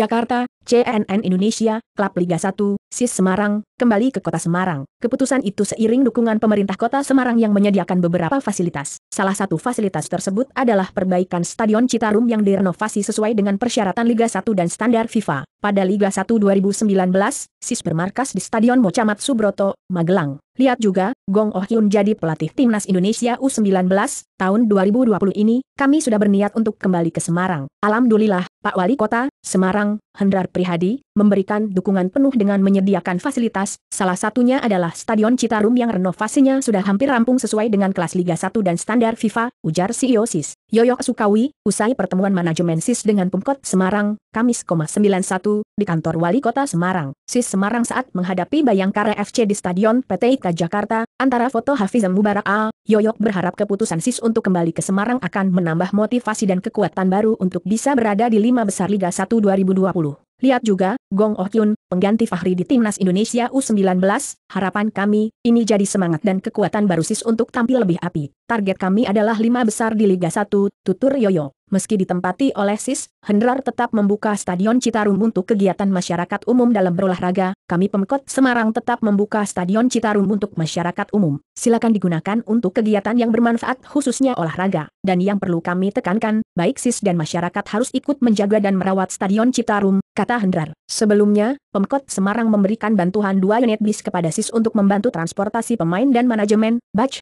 Jakarta, CNN Indonesia, Klub Liga 1, SIS Semarang, kembali ke kota Semarang. Keputusan itu seiring dukungan pemerintah kota Semarang yang menyediakan beberapa fasilitas. Salah satu fasilitas tersebut adalah perbaikan Stadion Citarum yang direnovasi sesuai dengan persyaratan Liga 1 dan standar FIFA. Pada Liga 1 2019, SIS bermarkas di Stadion Mocamat Subroto, Magelang. Lihat juga, Gong Oh Hyun jadi pelatih timnas Indonesia U19 tahun 2020 ini, kami sudah berniat untuk kembali ke Semarang. Alhamdulillah, Pak Wali Kota, Semarang, Hendrar Prihadi, memberikan dukungan penuh dengan menyediakan fasilitas, salah satunya adalah Stadion Citarum yang renovasinya sudah hampir rampung sesuai dengan kelas Liga 1 dan standar FIFA, ujar CEO SIS. Yoyok Sukawi, usai pertemuan manajemen SIS dengan Pemkot Semarang, Kamis 91, di kantor Wali Kota Semarang. SIS Semarang saat menghadapi Bayangkara FC di Stadion PT IKA Jakarta, antara foto Hafiz Mubarak A, Yoyok berharap keputusan SIS untuk kembali ke Semarang akan menambah motivasi dan kekuatan baru untuk bisa berada di lima besar Liga 1 2020. Lihat juga, Gong Oh Kyun, pengganti Fahri di Timnas Indonesia U19, harapan kami, ini jadi semangat dan kekuatan baru sis untuk tampil lebih api. Target kami adalah lima besar di Liga 1, tutur Yoyo. Meski ditempati oleh SIS, Hendrar tetap membuka Stadion Citarum untuk kegiatan masyarakat umum dalam berolahraga, kami Pemkot Semarang tetap membuka Stadion Citarum untuk masyarakat umum. Silakan digunakan untuk kegiatan yang bermanfaat khususnya olahraga. Dan yang perlu kami tekankan, baik SIS dan masyarakat harus ikut menjaga dan merawat Stadion Citarum, kata Hendrar. Sebelumnya, Pemkot Semarang memberikan bantuan dua unit bis kepada SIS untuk membantu transportasi pemain dan manajemen, batch,